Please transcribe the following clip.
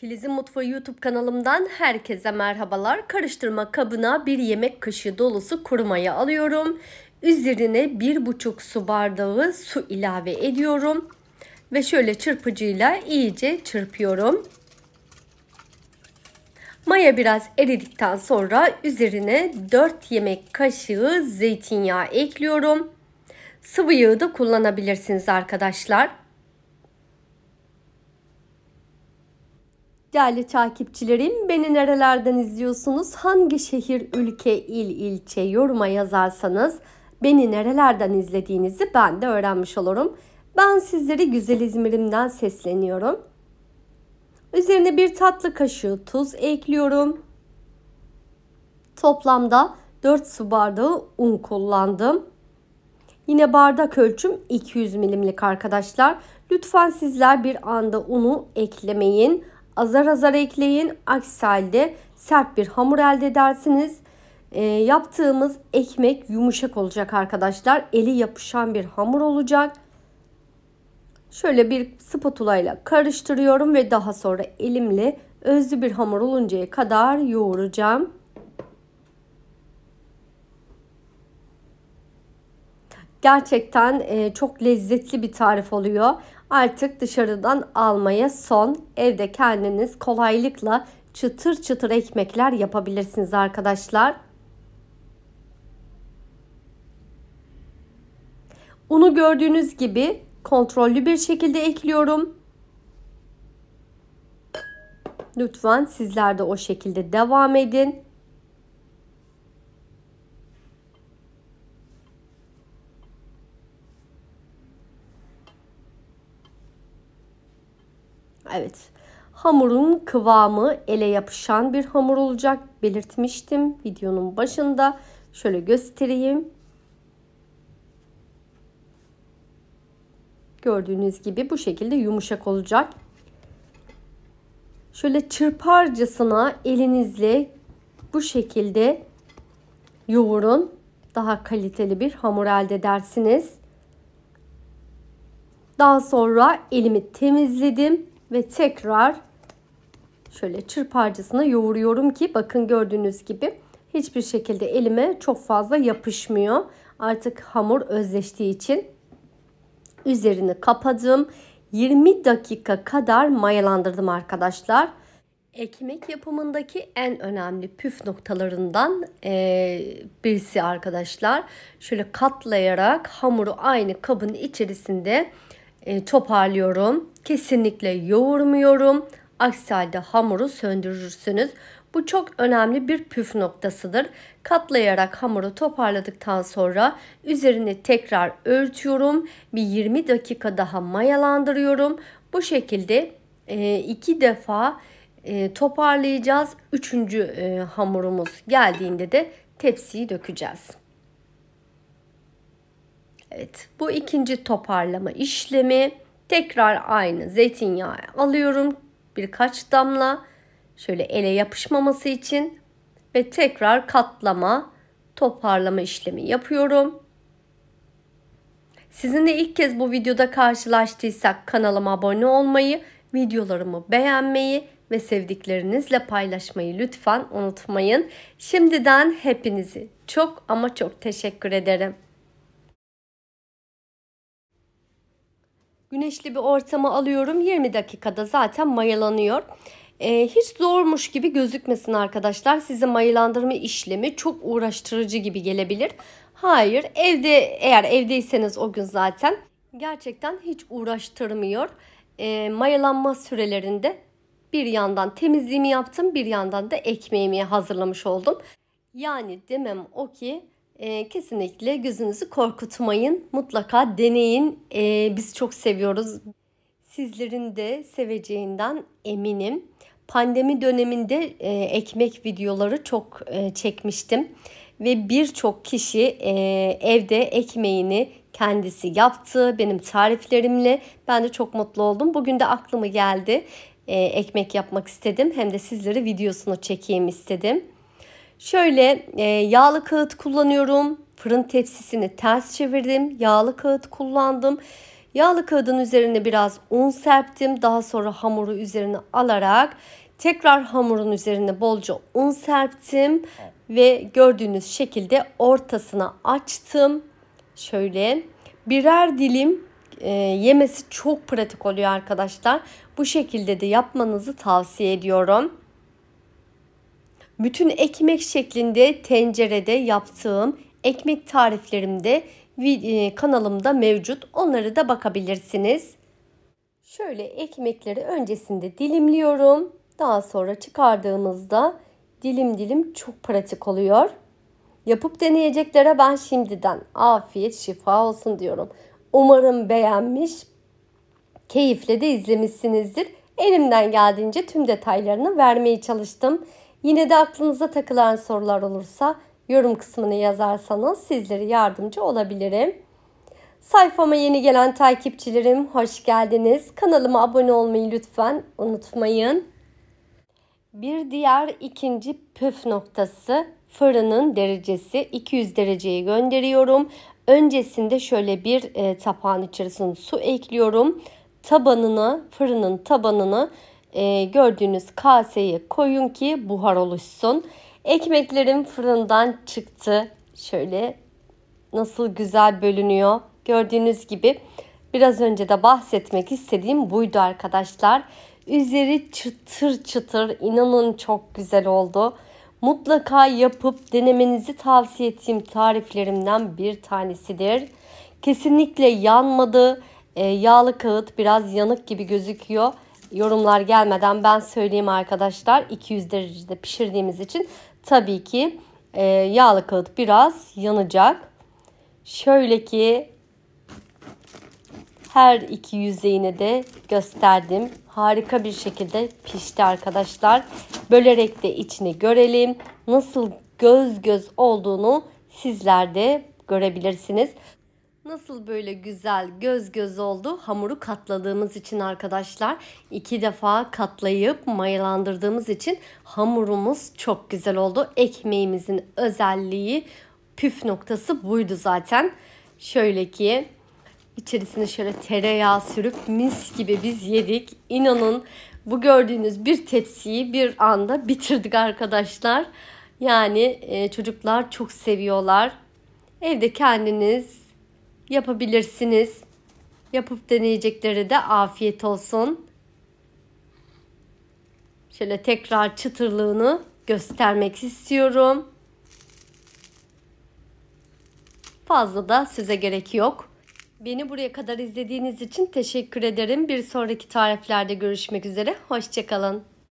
Filiz'in Mutfağı YouTube kanalımdan herkese merhabalar. Karıştırma kabına bir yemek kaşığı dolusu kuru maya alıyorum. Üzerine 1,5 su bardağı su ilave ediyorum. Ve şöyle çırpıcıyla iyice çırpıyorum. Maya biraz eridikten sonra üzerine 4 yemek kaşığı zeytinyağı ekliyorum. Sıvı yağı da kullanabilirsiniz arkadaşlar. Değerli takipçilerim beni nerelerden izliyorsunuz? Hangi şehir, ülke, il, ilçe yoruma yazarsanız beni nerelerden izlediğinizi ben de öğrenmiş olurum. Ben sizleri güzel İzmir'imden sesleniyorum. Üzerine bir tatlı kaşığı tuz ekliyorum. Toplamda 4 su bardağı un kullandım. Yine bardak ölçüm 200 milimlik arkadaşlar. Lütfen sizler bir anda unu eklemeyin azar azar ekleyin. Aksi halde sert bir hamur elde edersiniz. E, yaptığımız ekmek yumuşak olacak arkadaşlar. Eli yapışan bir hamur olacak. Şöyle bir spatula ile karıştırıyorum ve daha sonra elimle özlü bir hamur oluncaya kadar yoğuracağım. Gerçekten e, çok lezzetli bir tarif oluyor. Artık dışarıdan almaya son, evde kendiniz kolaylıkla çıtır çıtır ekmekler yapabilirsiniz arkadaşlar. Unu gördüğünüz gibi kontrollü bir şekilde ekliyorum. Lütfen sizler de o şekilde devam edin. Hamurun kıvamı ele yapışan bir hamur olacak belirtmiştim videonun başında. Şöyle göstereyim. Gördüğünüz gibi bu şekilde yumuşak olacak. Şöyle çırparcasına elinizle bu şekilde yoğurun. Daha kaliteli bir hamur elde edersiniz. Daha sonra elimi temizledim ve tekrar şöyle çırparcasına yoğuruyorum ki bakın gördüğünüz gibi hiçbir şekilde elime çok fazla yapışmıyor. Artık hamur özleştiği için üzerini kapadım. 20 dakika kadar mayalandırdım arkadaşlar. Ekmek yapımındaki en önemli püf noktalarından e, birisi arkadaşlar. Şöyle katlayarak hamuru aynı kabın içerisinde e, toparlıyorum. Kesinlikle yoğurmuyorum. Aksi halde hamuru söndürürsünüz. Bu çok önemli bir püf noktasıdır. Katlayarak hamuru toparladıktan sonra üzerini tekrar örtüyorum. Bir 20 dakika daha mayalandırıyorum. Bu şekilde e, iki defa e, toparlayacağız. Üçüncü e, hamurumuz geldiğinde de tepsiyi dökeceğiz. Evet bu ikinci toparlama işlemi. Tekrar aynı zeytinyağı alıyorum birkaç damla şöyle ele yapışmaması için ve tekrar katlama, toparlama işlemi yapıyorum. Sizinle ilk kez bu videoda karşılaştıysak kanalıma abone olmayı, videolarımı beğenmeyi ve sevdiklerinizle paylaşmayı lütfen unutmayın. Şimdiden hepinizi çok ama çok teşekkür ederim. Güneşli bir ortama alıyorum. 20 dakikada zaten mayalanıyor. Ee, hiç zormuş gibi gözükmesin arkadaşlar. Size mayalandırma işlemi çok uğraştırıcı gibi gelebilir. Hayır evde eğer evdeyseniz o gün zaten gerçekten hiç uğraştırmıyor. Ee, mayalanma sürelerinde bir yandan temizliğimi yaptım bir yandan da ekmeğimi hazırlamış oldum. Yani demem o ki e, kesinlikle gözünüzü korkutmayın. Mutlaka deneyin. E, biz çok seviyoruz. Sizlerin de seveceğinden eminim. Pandemi döneminde e, ekmek videoları çok e, çekmiştim ve birçok kişi e, evde ekmeğini kendisi yaptı benim tariflerimle. Ben de çok mutlu oldum. Bugün de aklımı geldi. E, ekmek yapmak istedim. Hem de sizlere videosunu çekeyim istedim. Şöyle e, yağlı kağıt kullanıyorum. Fırın tepsisini ters çevirdim. Yağlı kağıt kullandım. Yağlı kağıdın üzerine biraz un serptim. Daha sonra hamuru üzerine alarak tekrar hamurun üzerine bolca un serptim. Ve gördüğünüz şekilde ortasına açtım. Şöyle birer dilim e, yemesi çok pratik oluyor arkadaşlar. Bu şekilde de yapmanızı tavsiye ediyorum. Bütün ekmek şeklinde tencerede yaptığım ekmek tariflerimde e, kanalımda mevcut. Onları da bakabilirsiniz. Şöyle ekmekleri öncesinde dilimliyorum. Daha sonra çıkardığımızda dilim dilim çok pratik oluyor. Yapıp deneyeceklere ben şimdiden afiyet şifa olsun diyorum. Umarım beğenmiş, keyifle de izlemişsinizdir. Elimden geldiğince tüm detaylarını vermeye çalıştım. Yine de aklınıza takılan sorular olursa yorum kısmını yazarsanız sizlere yardımcı olabilirim. Sayfama yeni gelen takipçilerim hoş geldiniz. Kanalıma abone olmayı lütfen unutmayın. Bir diğer ikinci püf noktası fırının derecesi 200 dereceye gönderiyorum. Öncesinde şöyle bir e, tapağın içerisine su ekliyorum. Tabanını, fırının tabanını e, gördüğünüz kaseye koyun ki buhar oluşsun. Ekmeklerim fırından çıktı. Şöyle nasıl güzel bölünüyor. Gördüğünüz gibi biraz önce de bahsetmek istediğim buydu arkadaşlar. Üzeri çıtır çıtır inanın çok güzel oldu. Mutlaka yapıp denemenizi tavsiye ettiğim tariflerimden bir tanesidir. Kesinlikle yanmadı. E, yağlı kağıt biraz yanık gibi gözüküyor yorumlar gelmeden ben söyleyeyim arkadaşlar. 200 derecede pişirdiğimiz için tabii ki e, yağlı kağıt biraz yanacak. Şöyle ki her iki yüzeyini de gösterdim. Harika bir şekilde pişti arkadaşlar. Bölerek de içini görelim. Nasıl göz göz olduğunu sizler de görebilirsiniz. Nasıl böyle güzel göz göz oldu? Hamuru katladığımız için arkadaşlar iki defa katlayıp mayalandırdığımız için hamurumuz çok güzel oldu. Ekmeğimizin özelliği püf noktası buydu zaten. Şöyle ki içerisine şöyle tereyağı sürüp mis gibi biz yedik. İnanın bu gördüğünüz bir tepsiyi bir anda bitirdik arkadaşlar. Yani e, çocuklar çok seviyorlar. Evde kendiniz yapabilirsiniz. Yapıp deneyecekleri de afiyet olsun. Şöyle tekrar çıtırlığını göstermek istiyorum. Fazla da size gerek yok. Beni buraya kadar izlediğiniz için teşekkür ederim. Bir sonraki tariflerde görüşmek üzere. Hoşçakalın.